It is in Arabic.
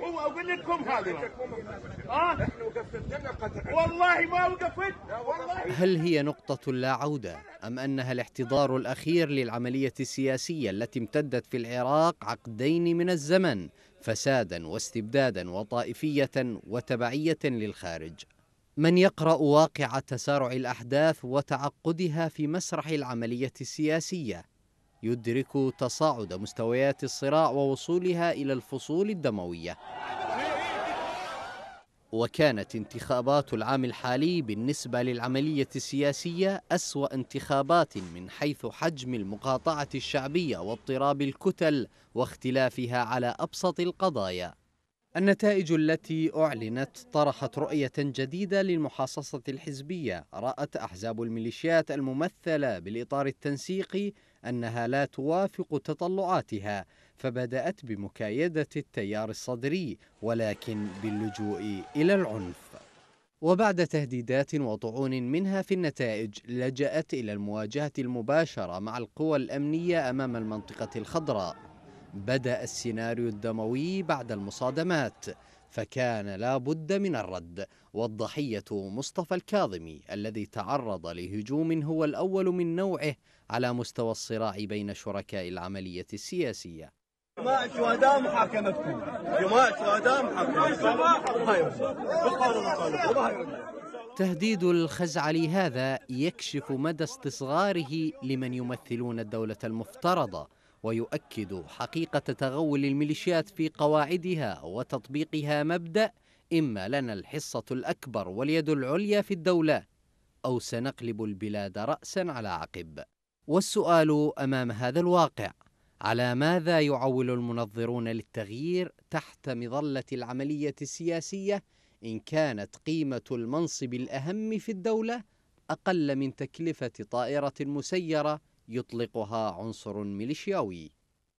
هو اقول لكم هذا اه والله ما وقفت هل هي نقطة لا عودة أم أنها الاحتضار الأخير للعملية السياسية التي امتدت في العراق عقدين من الزمن فسادا واستبدادا وطائفية وتبعية للخارج من يقرأ واقع تسارع الأحداث وتعقدها في مسرح العملية السياسية يدرك تصاعد مستويات الصراع ووصولها إلى الفصول الدموية وكانت انتخابات العام الحالي بالنسبة للعملية السياسية أسوأ انتخابات من حيث حجم المقاطعة الشعبية واضطراب الكتل واختلافها على أبسط القضايا النتائج التي أعلنت طرحت رؤية جديدة للمحاصصة الحزبية رأت أحزاب الميليشيات الممثلة بالإطار التنسيقي أنها لا توافق تطلعاتها فبدأت بمكايدة التيار الصدري ولكن باللجوء إلى العنف وبعد تهديدات وطعون منها في النتائج لجأت إلى المواجهة المباشرة مع القوى الأمنية أمام المنطقة الخضراء بدأ السيناريو الدموي بعد المصادمات فكان لا بد من الرد والضحية مصطفى الكاظمي الذي تعرض لهجوم هو الأول من نوعه على مستوى الصراع بين شركاء العملية السياسية جماعة شهداء محاكمتكم جماعة شهداء محاكمتكم تهديد الخزعلي هذا يكشف مدى استصغاره لمن يمثلون الدولة المفترضة ويؤكد حقيقة تغول الميليشيات في قواعدها وتطبيقها مبدأ إما لنا الحصة الأكبر واليد العليا في الدولة أو سنقلب البلاد رأسا على عقب والسؤال أمام هذا الواقع على ماذا يعول المنظرون للتغيير تحت مظلة العملية السياسية إن كانت قيمة المنصب الأهم في الدولة أقل من تكلفة طائرة مسيرة يطلقها عنصر ميليشياوي